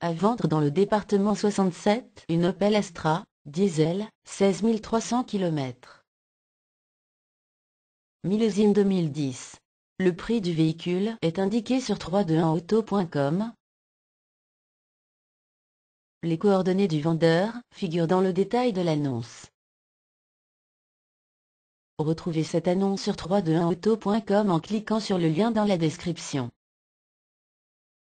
À vendre dans le département 67, une Opel Astra, diesel, 16 300 km. Millésime 2010. Le prix du véhicule est indiqué sur 321auto.com. Les coordonnées du vendeur figurent dans le détail de l'annonce. Retrouvez cette annonce sur 321auto.com en cliquant sur le lien dans la description.